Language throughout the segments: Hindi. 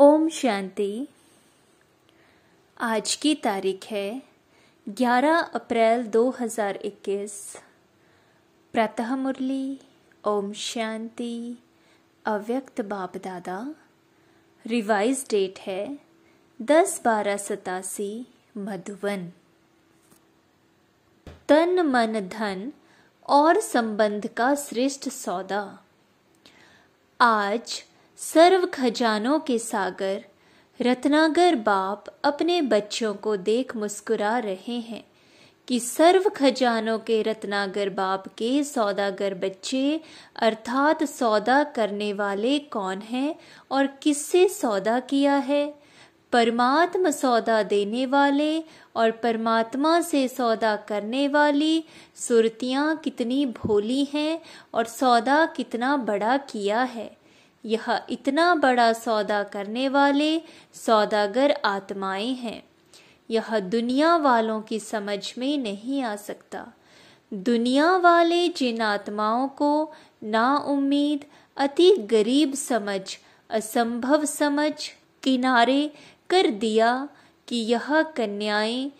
ओम शांति आज की तारीख है 11 अप्रैल 2021 प्रातः मुरली ओम शांति अव्यक्त बाप दादा रिवाइज डेट है 10 बारह सतासी मधुवन तन मन धन और संबंध का श्रेष्ठ सौदा आज सर्व खजानों के सागर रत्नागर बाप अपने बच्चों को देख मुस्कुरा रहे हैं कि सर्व खजानों के रत्नागर बाप के सौदागर बच्चे अर्थात सौदा करने वाले कौन हैं और किससे सौदा किया है परमात्म सौदा देने वाले और परमात्मा से सौदा करने वाली सुरतियाँ कितनी भोली हैं और सौदा कितना बड़ा किया है यह इतना बड़ा सौदा करने वाले सौदागर आत्माएं हैं यह दुनिया वालों की समझ में नहीं आ सकता दुनिया वाले जिन आत्माओं को नाउम्मीद अति गरीब समझ असंभव समझ किनारे कर दिया कि यह कन्याएं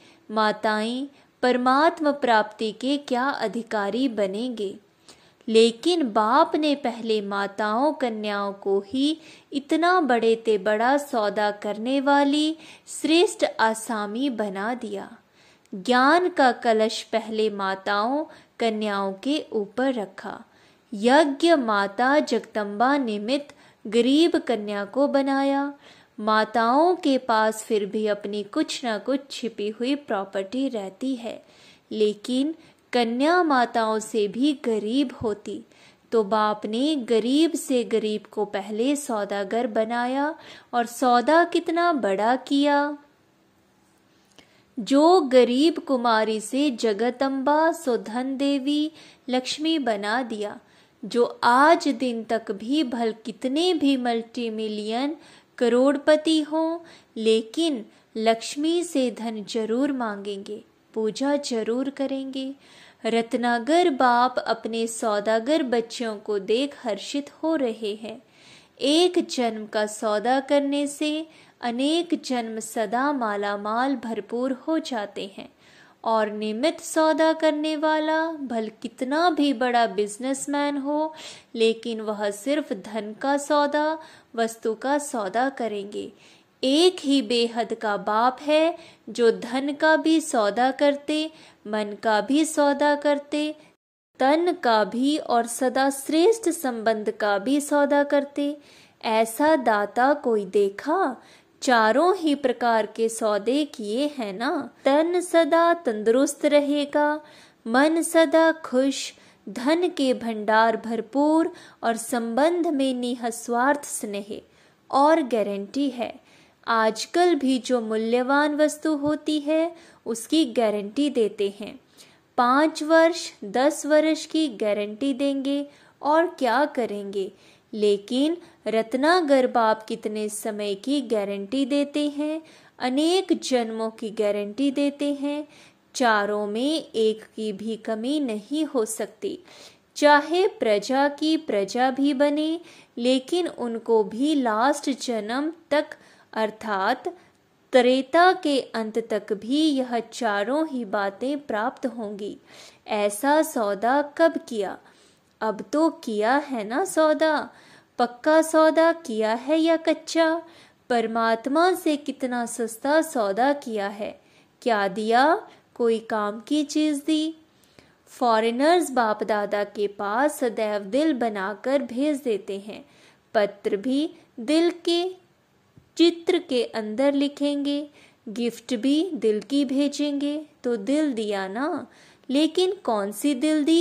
माताएं परमात्म प्राप्ति के क्या अधिकारी बनेंगे लेकिन बाप ने पहले माताओं कन्याओं को ही इतना बड़े ते बड़ा सौदा करने वाली श्रेष्ठ आसामी बना दिया ज्ञान का कलश पहले माताओं कन्याओं के ऊपर रखा यज्ञ माता जगदम्बा निमित्त गरीब कन्या को बनाया माताओं के पास फिर भी अपनी कुछ ना कुछ छिपी हुई प्रॉपर्टी रहती है लेकिन कन्या माताओं से भी गरीब होती तो बाप ने गरीब से गरीब को पहले सौदागर बनाया और सौदा कितना बड़ा किया जो गरीब कुमारी से जगतम्बा सो धन देवी लक्ष्मी बना दिया जो आज दिन तक भी भल कितने भी मल्टी मिलियन करोड़पति हों लेकिन लक्ष्मी से धन जरूर मांगेंगे पूजा जरूर करेंगे रत्नागर बाप अपने सौदागर बच्चों को देख हर्षित हो रहे हैं एक जन्म का सौदा करने से अनेक जन्म सदा माला माल भरपूर हो जाते हैं और नियमित सौदा करने वाला भल कितना भी बड़ा बिजनेसमैन हो लेकिन वह सिर्फ धन का सौदा वस्तु का सौदा करेंगे एक ही बेहद का बाप है जो धन का भी सौदा करते मन का भी सौदा करते तन का भी और सदा श्रेष्ठ संबंध का भी सौदा करते ऐसा दाता कोई देखा चारों ही प्रकार के सौदे किए हैं ना तन सदा तंदुरुस्त रहेगा मन सदा खुश धन के भंडार भरपूर और संबंध में निहस्वार्थ स्नेह और गारंटी है आजकल भी जो मूल्यवान वस्तु होती है उसकी गारंटी देते हैं पाँच वर्ष दस वर्ष की गारंटी देंगे और क्या करेंगे लेकिन रत्ना गर्भाप कितने समय की गारंटी देते हैं अनेक जन्मों की गारंटी देते हैं चारों में एक की भी कमी नहीं हो सकती चाहे प्रजा की प्रजा भी बने लेकिन उनको भी लास्ट जन्म तक अर्थात त्रेता के अंत तक भी यह चारों ही बातें प्राप्त होंगी ऐसा सौदा कब किया अब तो किया है ना सौदा पक्का सौदा किया है या कच्चा परमात्मा से कितना सस्ता सौदा किया है क्या दिया कोई काम की चीज़ दी फॉरेनर्स बाप दादा के पास सदैव दिल बनाकर भेज देते हैं पत्र भी दिल के चित्र के अंदर लिखेंगे गिफ्ट भी दिल की भेजेंगे तो दिल दिया ना लेकिन कौन सी दिल दी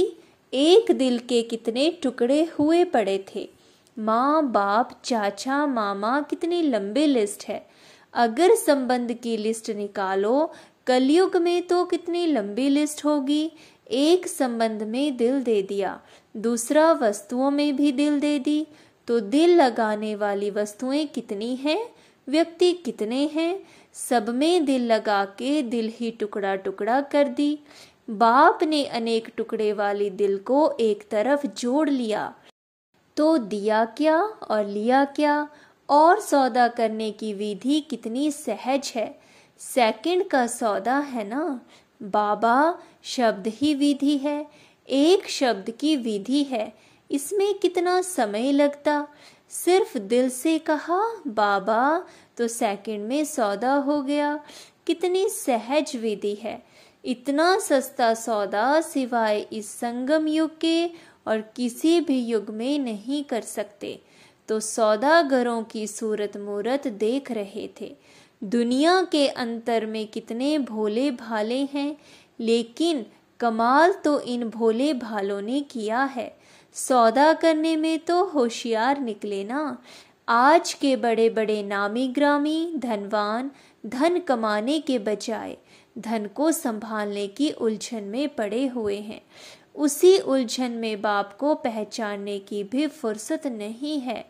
एक दिल के कितने टुकड़े हुए पड़े थे माँ बाप चाचा मामा कितनी लंबी लिस्ट है अगर संबंध की लिस्ट निकालो कलयुग में तो कितनी लंबी लिस्ट होगी एक संबंध में दिल दे दिया दूसरा वस्तुओं में भी दिल दे दी तो दिल लगाने वाली वस्तुएं कितनी हैं व्यक्ति कितने हैं सब में दिल लगा के दिल ही टुकड़ा टुकड़ा कर दी बाप ने अनेक टुकड़े वाली दिल को एक तरफ जोड़ लिया तो दिया क्या और लिया क्या और सौदा करने की विधि कितनी सहज है सेकंड का सौदा है ना बाबा शब्द ही विधि है एक शब्द की विधि है इसमें कितना समय लगता सिर्फ दिल से कहा बाबा तो सेकंड में सौदा हो गया कितनी सहज विधि है इतना सस्ता सौदा सिवाय इस संगम युग के और किसी भी युग में नहीं कर सकते तो सौदागरों की सूरत मूरत देख रहे थे दुनिया के अंतर में कितने भोले भाले हैं लेकिन कमाल तो इन भोले भालों ने किया है सौदा करने में तो होशियार निकले ना आज के बड़े बड़े नामी ग्रामी धनवान धन कमाने के बजाय धन को संभालने की उलझन में पड़े हुए हैं उसी उलझन में बाप को पहचानने की भी फुर्सत नहीं है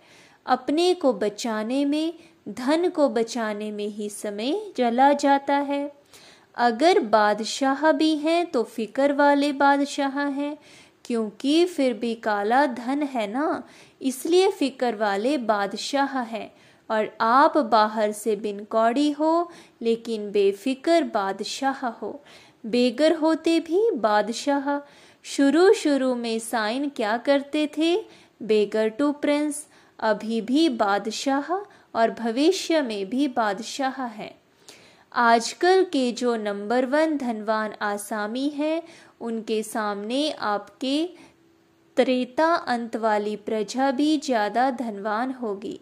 अपने को बचाने में धन को बचाने में ही समय जला जाता है अगर बादशाह भी हैं तो फिकर वाले बादशाह हैं क्योंकि फिर भी काला धन है ना इसलिए फिकर वाले बादशाह हैं और आप बाहर से बिन कौड़ी हो लेकिन बेफिकर बादशाह हो बेगर होते भी बादशाह शुरू शुरू में साइन क्या करते थे बेगर टू प्रिंस अभी भी बादशाह और भविष्य में भी बादशाह है आजकल के जो नंबर वन धनवान आसामी हैं उनके सामने आपके त्रेता अंत वाली प्रजा भी ज़्यादा धनवान होगी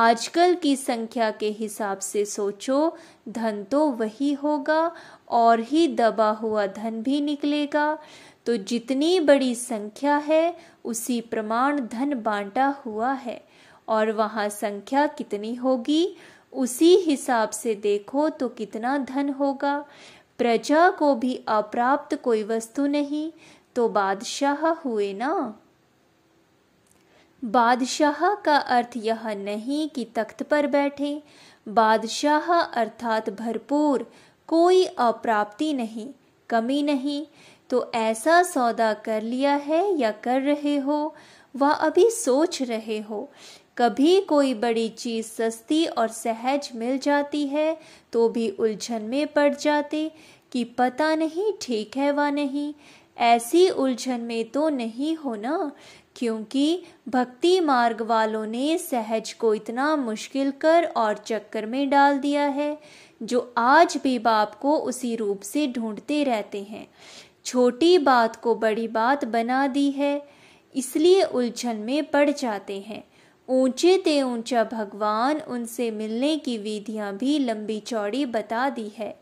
आजकल की संख्या के हिसाब से सोचो धन तो वही होगा और ही दबा हुआ धन भी निकलेगा तो जितनी बड़ी संख्या है उसी प्रमाण धन बांटा हुआ है और वहाँ संख्या कितनी होगी उसी हिसाब से देखो तो कितना धन होगा प्रजा को भी अप्राप्त कोई वस्तु नहीं तो बादशाह हुए ना बादशाह का अर्थ यह नहीं कि तख्त पर बैठे बादशाह अर्थात भरपूर कोई अप्राप्ति नहीं कमी नहीं तो ऐसा सौदा कर लिया है या कर रहे हो वह अभी सोच रहे हो कभी कोई बड़ी चीज़ सस्ती और सहज मिल जाती है तो भी उलझन में पड़ जाते कि पता नहीं ठीक है व नहीं ऐसी उलझन में तो नहीं होना क्योंकि भक्ति मार्ग वालों ने सहज को इतना मुश्किल कर और चक्कर में डाल दिया है जो आज भी बाप को उसी रूप से ढूंढते रहते हैं छोटी बात को बड़ी बात बना दी है इसलिए उलझन में पड़ जाते हैं ऊंचे ते ऊंचा भगवान उनसे मिलने की विधियां भी लंबी चौड़ी बता दी है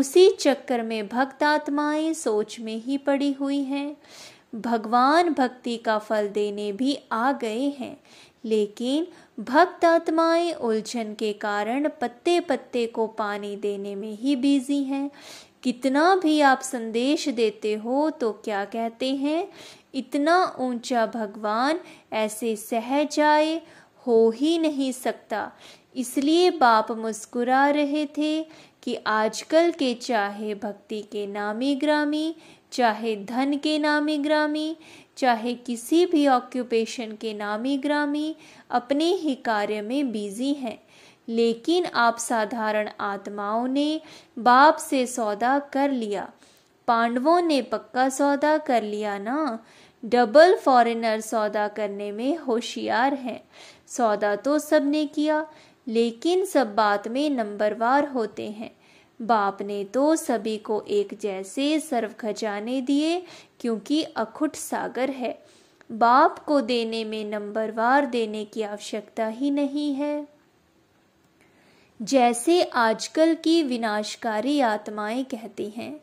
उसी चक्कर में भक्त आत्माएं सोच में ही पड़ी हुई हैं भगवान भक्ति का फल देने भी आ गए हैं लेकिन भक्त आत्माएं उलझन के कारण पत्ते पत्ते को पानी देने में ही बिजी हैं कितना भी आप संदेश देते हो तो क्या कहते हैं इतना ऊंचा भगवान ऐसे सह जाए हो ही नहीं सकता इसलिए बाप मुस्कुरा रहे थे कि आजकल के चाहे भक्ति के नामी ग्रामी चाहे धन के नामी ग्रामी चाहे किसी भी ऑक्यूपेशन के नामी ग्रामी अपने ही कार्य में बिजी हैं लेकिन आप साधारण आत्माओं ने बाप से सौदा कर लिया पांडवों ने पक्का सौदा कर लिया ना डबल फॉरेनर सौदा करने में होशियार हैं सौदा तो सबने किया लेकिन सब बात में नंबरवार होते हैं बाप ने तो सभी को एक जैसे सर्व खजाने दिए क्योंकि अखुट सागर है बाप को देने में नंबरवार देने की आवश्यकता ही नहीं है जैसे आजकल की विनाशकारी आत्माएं कहती हैं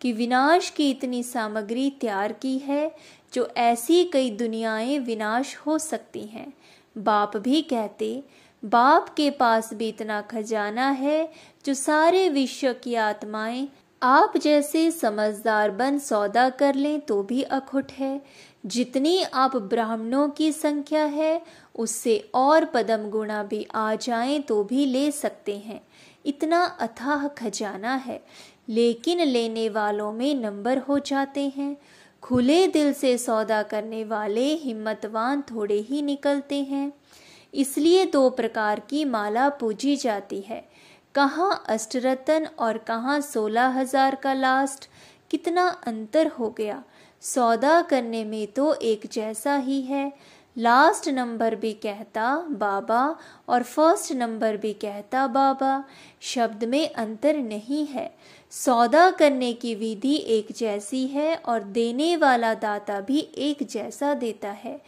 कि विनाश की इतनी सामग्री तैयार की है जो ऐसी कई दुनियाएं विनाश हो सकती हैं बाप भी कहते बाप के पास भी इतना खजाना है जो सारे विश्व की आत्माएं आप जैसे समझदार बन सौदा कर लें तो भी अखुट है जितनी आप ब्राह्मणों की संख्या है उससे और पदम गुणा भी आ जाएं तो भी ले सकते हैं इतना अथाह खजाना है लेकिन लेने वालों में नंबर हो जाते हैं खुले दिल से सौदा करने वाले हिम्मतवान थोड़े ही निकलते हैं इसलिए दो प्रकार की माला पूजी जाती है कहाँ अष्टरतन और कहाँ सोलह हजार का लास्ट कितना अंतर हो गया सौदा करने में तो एक जैसा ही है लास्ट नंबर भी कहता बाबा और फर्स्ट नंबर भी कहता बाबा शब्द में अंतर नहीं है सौदा करने की विधि एक जैसी है और देने वाला दाता भी एक जैसा देता है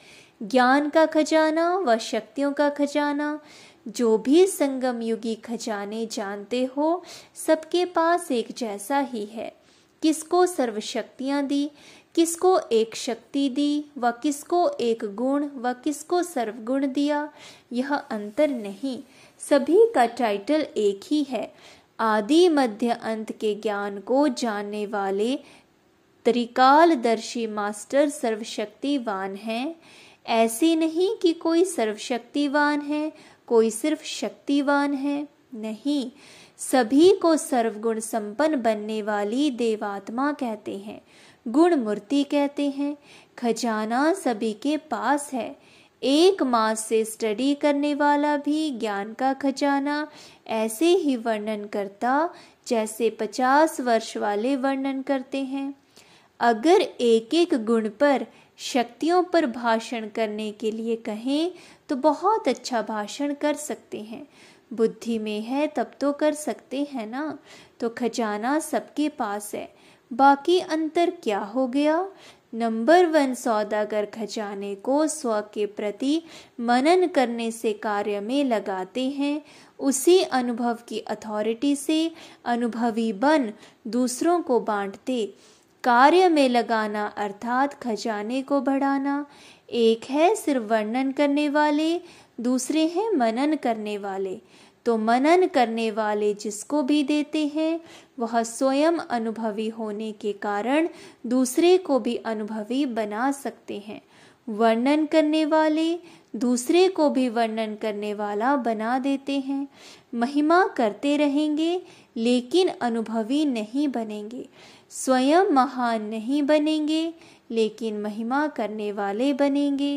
ज्ञान का खजाना व शक्तियों का खजाना जो भी संगम युगी खजाने जानते हो सबके पास एक जैसा ही है किसको सर्वशक्तियाँ दी किसको एक शक्ति दी व किसको एक गुण व किसको सर्वगुण दिया यह अंतर नहीं सभी का टाइटल एक ही है आदि मध्य अंत के ज्ञान को जानने वाले त्रिकालदर्शी मास्टर सर्वशक्तिवान हैं ऐसे नहीं कि कोई सर्वशक्तिवान है कोई सिर्फ शक्तिवान है नहीं सभी को सर्वगुण संपन्न बनने वाली देवात्मा कहते हैं गुण मूर्ति कहते हैं खजाना सभी के पास है एक मास से स्टडी करने वाला भी ज्ञान का खजाना ऐसे ही वर्णन करता जैसे पचास वर्ष वाले वर्णन करते हैं अगर एक एक गुण पर शक्तियों पर भाषण करने के लिए कहें तो बहुत अच्छा भाषण कर सकते हैं बुद्धि में है तब तो कर सकते हैं ना तो खजाना सबके पास है बाकी अंतर क्या हो गया नंबर वन सौदागर खजाने को स्व के प्रति मनन करने से कार्य में लगाते हैं उसी अनुभव की अथॉरिटी से अनुभवी बन दूसरों को बांटते कार्य में लगाना अर्थात खजाने को बढ़ाना एक है सिर्फ वर्णन करने वाले दूसरे हैं मनन करने वाले तो मनन करने वाले जिसको भी देते हैं वह स्वयं अनुभवी होने के कारण दूसरे को भी अनुभवी बना सकते हैं वर्णन करने वाले दूसरे को भी वर्णन करने वाला बना देते हैं महिमा करते रहेंगे लेकिन अनुभवी नहीं बनेंगे स्वयं महान नहीं बनेंगे लेकिन महिमा करने वाले बनेंगे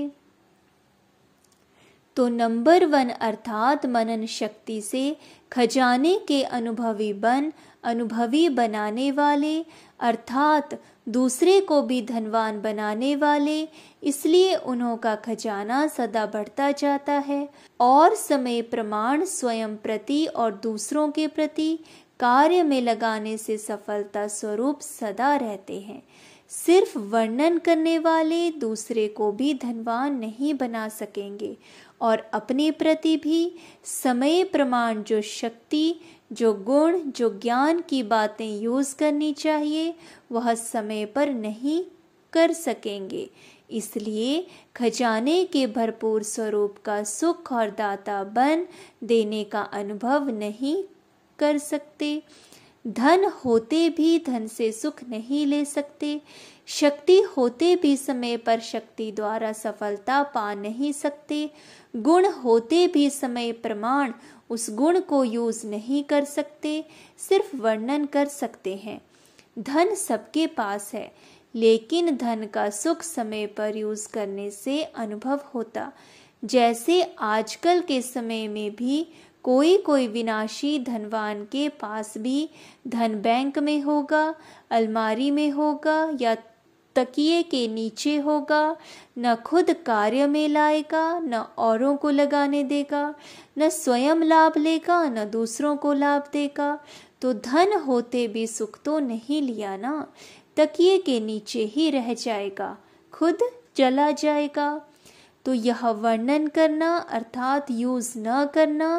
तो नंबर वन अर्थात मनन शक्ति से खजाने के अनुभवी बन अनुभवी बनाने वाले अर्थात दूसरे को भी धनवान बनाने वाले इसलिए उन्हों का खजाना सदा बढ़ता जाता है और समय प्रमाण स्वयं प्रति और दूसरों के प्रति कार्य में लगाने से सफलता स्वरूप सदा रहते हैं सिर्फ वर्णन करने वाले दूसरे को भी धनवान नहीं बना सकेंगे और अपने प्रति भी समय प्रमाण जो शक्ति जो गुण जो ज्ञान की बातें यूज़ करनी चाहिए वह समय पर नहीं कर सकेंगे इसलिए खजाने के भरपूर स्वरूप का सुख और दाता बन देने का अनुभव नहीं कर सकते धन होते भी धन से सुख नहीं ले सकते शक्ति होते भी समय पर शक्ति द्वारा सफलता पा नहीं सकते गुण होते भी समय प्रमाण उस गुण को यूज नहीं कर सकते सिर्फ वर्णन कर सकते हैं धन सबके पास है लेकिन धन का सुख समय पर यूज करने से अनुभव होता जैसे आजकल के समय में भी कोई कोई विनाशी धनवान के पास भी धन बैंक में होगा अलमारी में होगा या तकिए के नीचे होगा न खुद कार्य में लाएगा न औरों को लगाने देगा न स्वयं लाभ लेगा न दूसरों को लाभ देगा तो धन होते भी सुख तो नहीं लिया ना तकिए के नीचे ही रह जाएगा खुद चला जाएगा तो यह वर्णन करना अर्थात यूज़ न करना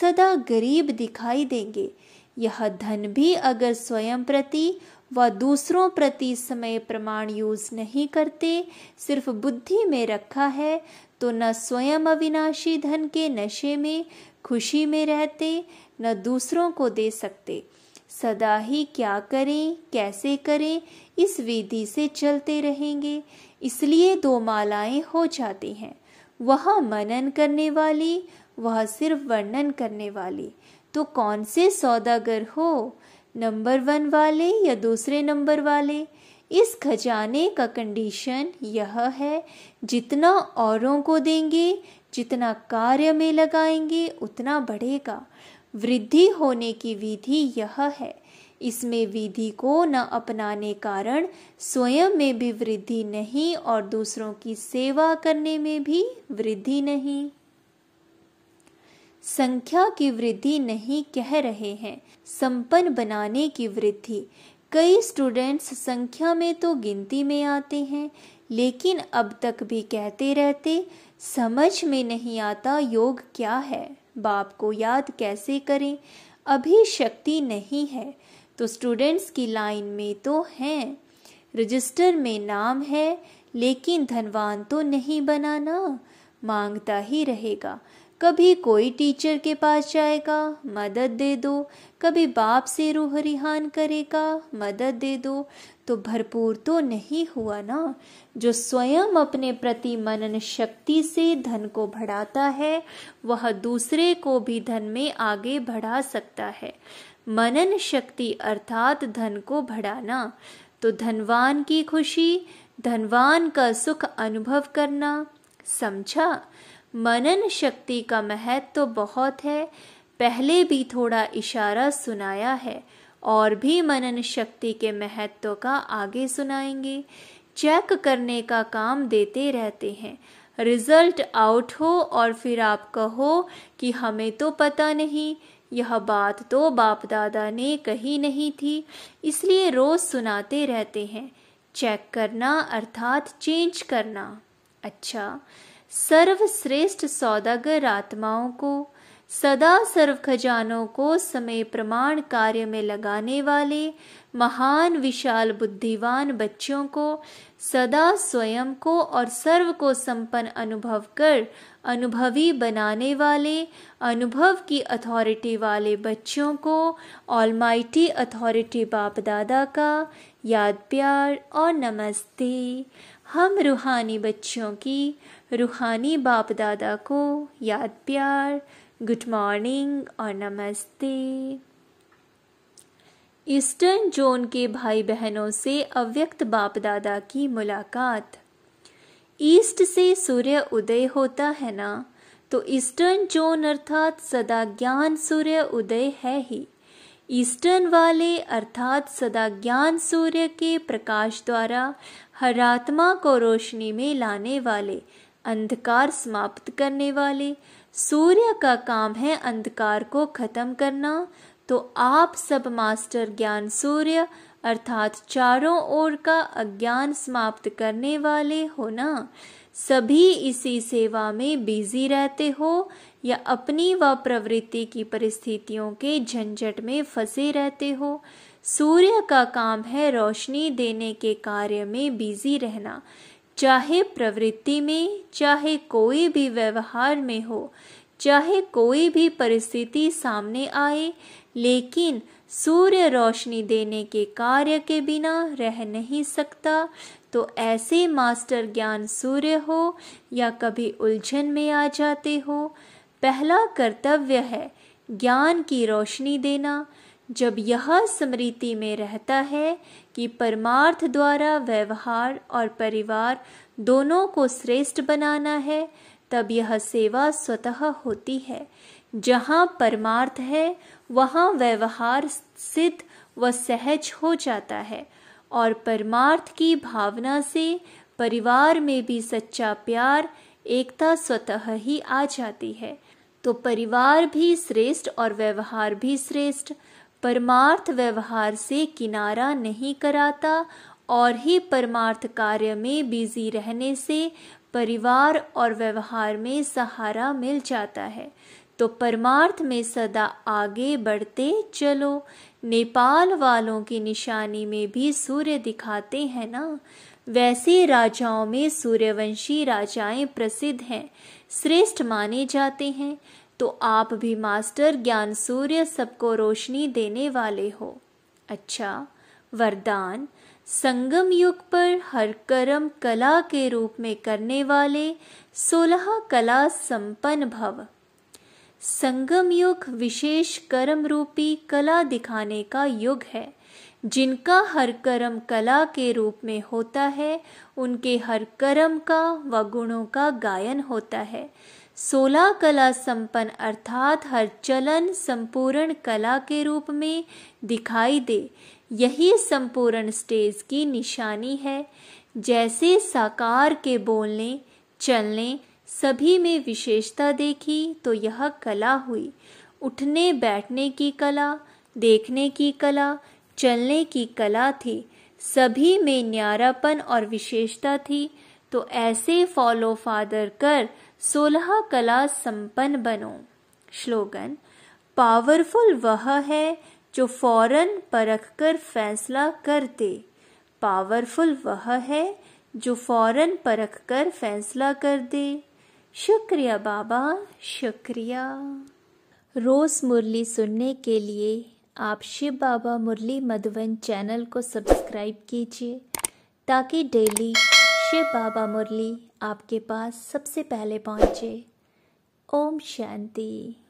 सदा गरीब दिखाई देंगे यह धन भी अगर स्वयं प्रति व दूसरों प्रति समय प्रमाण यूज नहीं करते सिर्फ बुद्धि में रखा है तो न स्वयं अविनाशी धन के नशे में खुशी में रहते न दूसरों को दे सकते सदा ही क्या करें कैसे करें इस विधि से चलते रहेंगे इसलिए दो मालाएं हो जाती हैं वह मनन करने वाली वह सिर्फ वर्णन करने वाली तो कौन से सौदागर हो नंबर वन वाले या दूसरे नंबर वाले इस खजाने का कंडीशन यह है जितना औरों को देंगे जितना कार्य में लगाएंगे उतना बढ़ेगा वृद्धि होने की विधि यह है इसमें विधि को न अपनाने कारण स्वयं में भी वृद्धि नहीं और दूसरों की सेवा करने में भी वृद्धि नहीं संख्या की वृद्धि नहीं कह रहे हैं संपन्न बनाने की वृद्धि कई स्टूडेंट्स संख्या में तो गिनती में आते हैं लेकिन अब तक भी कहते रहते समझ में नहीं आता योग क्या है बाप को याद कैसे करें अभी शक्ति नहीं है तो स्टूडेंट्स की लाइन में तो हैं रजिस्टर में नाम है लेकिन धनवान तो नहीं बनाना मांगता ही रहेगा कभी कोई टीचर के पास जाएगा मदद दे दो कभी बाप से रूहरिहान करेगा मदद दे दो तो भरपूर तो नहीं हुआ ना जो स्वयं अपने प्रति मनन शक्ति से धन को बढ़ाता है वह दूसरे को भी धन में आगे बढ़ा सकता है मनन शक्ति अर्थात धन को बढ़ाना तो धनवान की खुशी धनवान का सुख अनुभव करना समझा मनन शक्ति का महत्व तो बहुत है पहले भी थोड़ा इशारा सुनाया है और भी मनन शक्ति के महत्व का आगे सुनाएंगे चेक करने का काम देते रहते हैं रिजल्ट आउट हो और फिर आप कहो कि हमें तो पता नहीं यह बात तो बाप दादा ने कही नहीं थी इसलिए रोज सुनाते रहते हैं चेक करना अर्थात चेंज करना अच्छा सर्वश्रेष्ठ सौदागर आत्माओं को सदा सर्व खजानों को समय प्रमाण कार्य में लगाने वाले महान विशाल बुद्धिवान बच्चों को सदा स्वयं को और सर्व को संपन्न अनुभव कर अनुभवी बनाने वाले अनुभव की अथॉरिटी वाले बच्चों को ऑलमाइटी अथॉरिटी बाप दादा का याद प्यार और नमस्ते हम रूहानी बच्चों की रूहानी बाप दादा को याद प्यार गुड मॉर्निंग और नमस्ते ईस्टर्न जोन के भाई बहनों से अव्यक्त बाप दादा की मुलाकात ईस्ट से सूर्य उदय होता है ना तो ईस्टर्न जोन अर्थात सदा ज्ञान सूर्य उदय है ही ईस्टर्न वाले अर्थात सदा ज्ञान सूर्य के प्रकाश द्वारा हर आत्मा को रोशनी में लाने वाले अंधकार समाप्त करने वाले सूर्य का काम है अंधकार को खत्म करना तो आप सब मास्टर ज्ञान सूर्य अर्थात चारों ओर का अज्ञान समाप्त करने वाले हो ना सभी इसी सेवा में बिजी रहते हो या अपनी व प्रवृत्ति की परिस्थितियों के झंझट में फंसे रहते हो सूर्य का काम है रोशनी देने के कार्य में बिजी रहना चाहे प्रवृत्ति में चाहे कोई भी व्यवहार में हो चाहे कोई भी परिस्थिति सामने आए लेकिन सूर्य रोशनी देने के कार्य के बिना रह नहीं सकता तो ऐसे मास्टर ज्ञान सूर्य हो या कभी उलझन में आ जाते हो पहला कर्तव्य है ज्ञान की रोशनी देना जब यह स्मृति में रहता है कि परमार्थ द्वारा व्यवहार और परिवार दोनों को श्रेष्ठ बनाना है तब यह सेवा स्वतः होती है जहाँ परमार्थ है वहाँ व्यवहार सिद्ध व सहज हो जाता है और परमार्थ की भावना से परिवार में भी सच्चा प्यार एकता स्वतः ही आ जाती है तो परिवार भी श्रेष्ठ और व्यवहार भी श्रेष्ठ परमार्थ व्यवहार से किनारा नहीं कराता और ही परमार्थ कार्य में बिजी रहने से परिवार और व्यवहार में सहारा मिल जाता है तो परमार्थ में सदा आगे बढ़ते चलो नेपाल वालों की निशानी में भी सूर्य दिखाते हैं ना वैसे राजाओं में सूर्यवंशी राजाएं प्रसिद्ध हैं श्रेष्ठ माने जाते हैं तो आप भी मास्टर ज्ञान सूर्य सबको रोशनी देने वाले हो अच्छा वरदान संगम युग पर हर कर्म कला के रूप में करने वाले सोलह कला संपन्न भव संगम युग विशेष कर्म रूपी कला दिखाने का युग है जिनका हर कर्म कला के रूप में होता है उनके हर कर्म का व गुणों का गायन होता है सोलह कला संपन्न अर्थात हर चलन संपूर्ण कला के रूप में दिखाई दे यही संपूर्ण स्टेज की निशानी है जैसे साकार के बोलने चलने सभी में विशेषता देखी तो यह कला हुई उठने बैठने की कला देखने की कला चलने की कला थी सभी में न्यारापन और विशेषता थी तो ऐसे फॉलो फादर कर सोलह कला संपन्न बनो स्लोगन पावरफुल वह है जो फौरन परख कर फैसला कर दे पावरफुल वह है जो फौरन परख कर फैसला कर दे शुक्रिया बाबा शुक्रिया रोज़ मुरली सुनने के लिए आप शिव बाबा मुरली मधुबन चैनल को सब्सक्राइब कीजिए ताकि डेली शिव बाबा मुरली आपके पास सबसे पहले पहुंचे ओम शांति